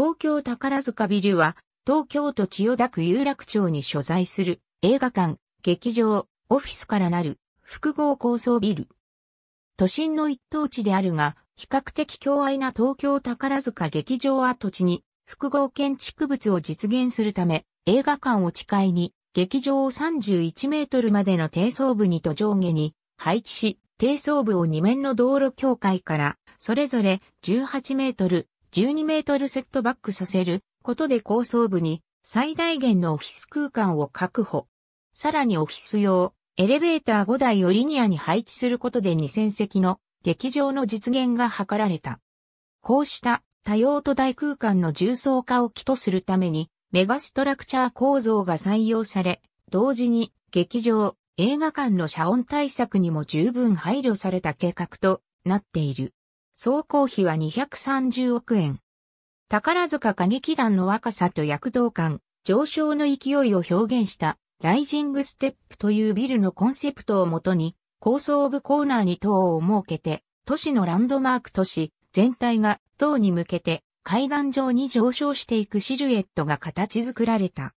東京宝塚ビルは、東京都千代田区有楽町に所在する映画館、劇場、オフィスからなる複合高層ビル。都心の一等地であるが、比較的強愛な東京宝塚劇場跡地に複合建築物を実現するため、映画館を近いに、劇場を31メートルまでの低層部にと上下に配置し、低層部を2面の道路境界から、それぞれ18メートル、12メートルセットバックさせることで高層部に最大限のオフィス空間を確保。さらにオフィス用、エレベーター5台をリニアに配置することで2000席の劇場の実現が図られた。こうした多用途大空間の重層化を起とするためにメガストラクチャー構造が採用され、同時に劇場、映画館の遮音対策にも十分配慮された計画となっている。総工費は230億円。宝塚歌劇団の若さと躍動感、上昇の勢いを表現したライジングステップというビルのコンセプトをもとに、高層部コーナーに塔を設けて、都市のランドマーク都市全体が塔に向けて階段上に上昇していくシルエットが形作られた。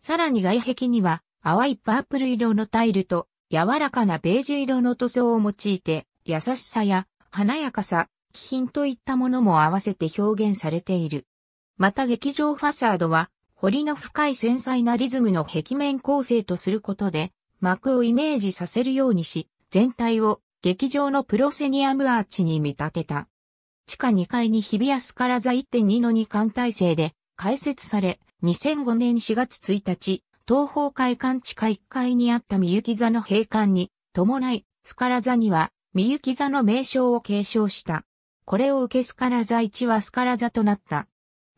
さらに外壁には淡いパープル色のタイルと柔らかなベージュ色の塗装を用いて優しさや華やかさ、気品といったものも合わせて表現されている。また劇場ファサードは、彫りの深い繊細なリズムの壁面構成とすることで、幕をイメージさせるようにし、全体を劇場のプロセニアムアーチに見立てた。地下2階に日比谷スカラ座1.2の2巻体制で開設され、2005年4月1日、東方会館地下1階にあったみゆき座の閉館に伴い、スカラ座にはみゆき座の名称を継承した。これを受けスカラ座1はスカラ座となった。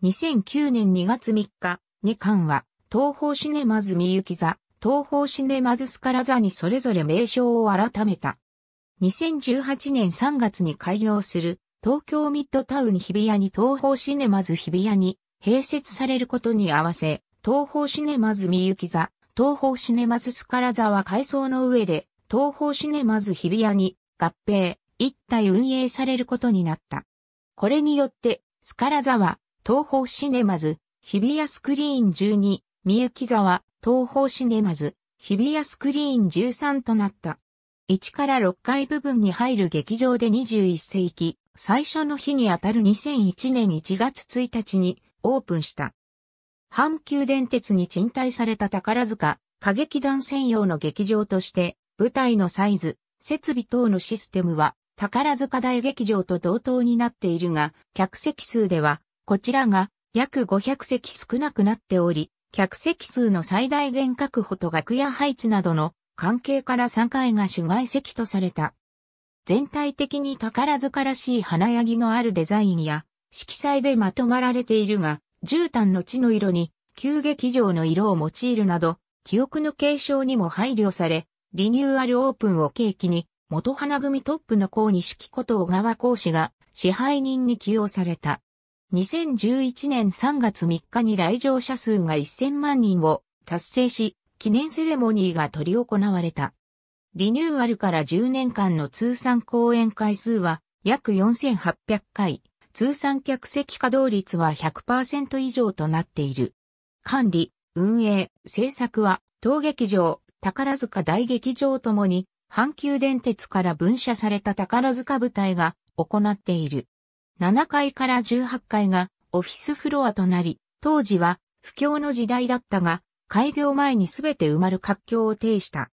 2009年2月3日、2巻は、東方シネマズみゆき座、東方シネマズスカラ座にそれぞれ名称を改めた。2018年3月に開業する、東京ミッドタウン日比谷に東方シネマズ日比谷に併設されることに合わせ、東方シネマズみゆき座、東方シネマズスカラ座は改装の上で、東方シネマズ日比谷に合併、一体運営されることになった。これによって、スカラザは、東方シネマズ、日比谷スクリーン12、三幸ザは、東方シネマズ、日比谷スクリーン13となった。1から6階部分に入る劇場で21世紀、最初の日にあたる2001年1月1日にオープンした。阪急電鉄に賃貸された宝塚、歌劇団専用の劇場として、舞台のサイズ、設備等のシステムは宝塚大劇場と同等になっているが、客席数では、こちらが約500席少なくなっており、客席数の最大限確保と楽屋配置などの関係から3階が主外席とされた。全体的に宝塚らしい華やぎのあるデザインや色彩でまとまられているが、絨毯の地の色に旧劇場の色を用いるなど、記憶の継承にも配慮され、リニューアルオープンを契機に元花組トップの高西こと小川講師が支配人に起用された。2011年3月3日に来場者数が1000万人を達成し、記念セレモニーが取り行われた。リニューアルから10年間の通算公演回数は約4800回、通算客席稼働率は100%以上となっている。管理、運営、制作は、当劇場、宝塚大劇場ともに阪急電鉄から分社された宝塚部隊が行っている。7階から18階がオフィスフロアとなり、当時は不況の時代だったが、開業前にすべて埋まる活況を呈した。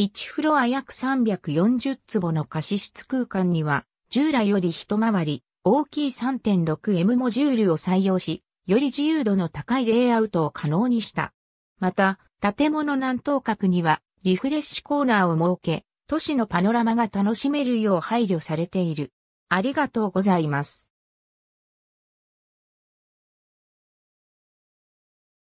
1フロア約340坪の貸室空間には、従来より一回り、大きい 3.6M モジュールを採用し、より自由度の高いレイアウトを可能にした。また、建物南東角には、リフレッシュコーナーを設け、都市のパノラマが楽しめるよう配慮されている。ありがとうございます。